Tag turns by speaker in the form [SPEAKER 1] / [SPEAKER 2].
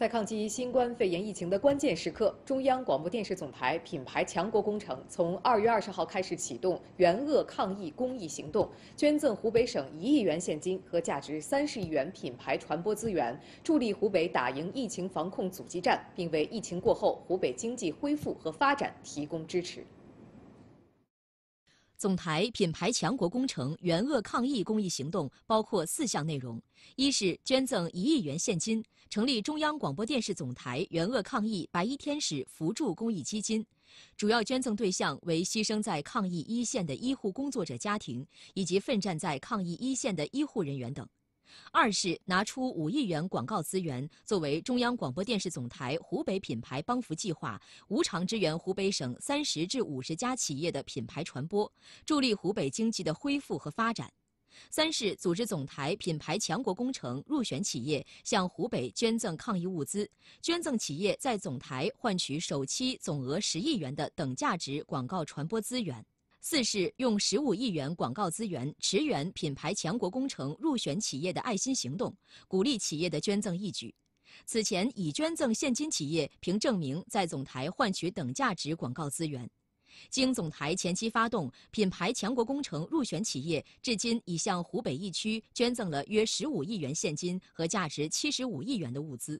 [SPEAKER 1] 在抗击新冠肺炎疫情的关键时刻，中央广播电视总台品牌强国工程从二月二十号开始启动“援鄂抗疫”公益行动，捐赠湖北省一亿元现金和价值三十亿元品牌传播资源，助力湖北打赢疫情防控阻击战，并为疫情过后湖北经济恢复和发展提供支持。
[SPEAKER 2] 总台品牌强国工程援鄂抗疫公益行动包括四项内容：一是捐赠一亿元现金，成立中央广播电视总台援鄂抗疫白衣天使扶助公益基金，主要捐赠对象为牺牲在抗疫一线的医护工作者家庭以及奋战在抗疫一线的医护人员等。二是拿出五亿元广告资源，作为中央广播电视总台湖北品牌帮扶计划无偿支援湖北省三十至五十家企业的品牌传播，助力湖北经济的恢复和发展。三是组织总台品牌强国工程入选企业向湖北捐赠抗疫物资，捐赠企业在总台换取首期总额十亿元的等价值广告传播资源。四是用十五亿元广告资源驰援“品牌强国工程”入选企业的爱心行动，鼓励企业的捐赠义举。此前已捐赠现金企业凭证明在总台换取等价值广告资源。经总台前期发动，“品牌强国工程”入选企业至今已向湖北疫区捐赠了约十五亿元现金和价值七十五亿元的物资。